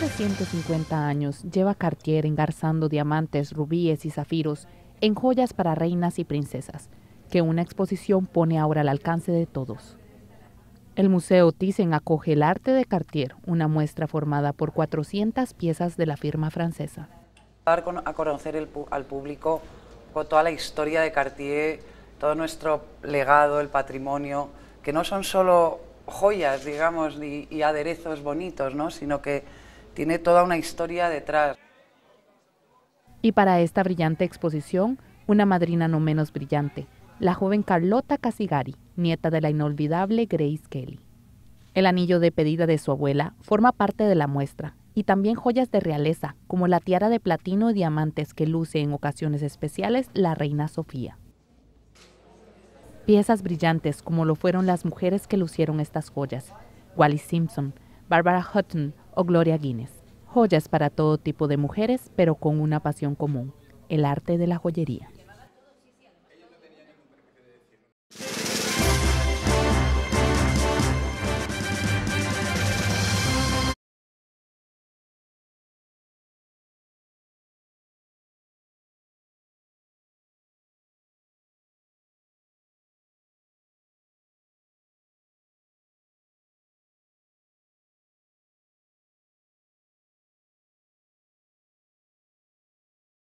de 150 años lleva Cartier engarzando diamantes, rubíes y zafiros en joyas para reinas y princesas, que una exposición pone ahora al alcance de todos. El Museo Thyssen acoge el arte de Cartier, una muestra formada por 400 piezas de la firma francesa. Dar a conocer al público toda la historia de Cartier, todo nuestro legado, el patrimonio, que no son solo joyas, digamos, y, aderezos bonitos, ¿no? sino que tiene toda una historia detrás. Y para esta brillante exposición, una madrina no menos brillante, la joven Carlota Casigari, nieta de la inolvidable Grace Kelly. El anillo de pedida de su abuela forma parte de la muestra, y también joyas de realeza, como la tiara de platino y diamantes que luce en ocasiones especiales la reina Sofía. Piezas brillantes como lo fueron las mujeres que lucieron estas joyas, Wally Simpson, Barbara Hutton, o oh, Gloria Guinness. Joyas para todo tipo de mujeres, pero con una pasión común, el arte de la joyería.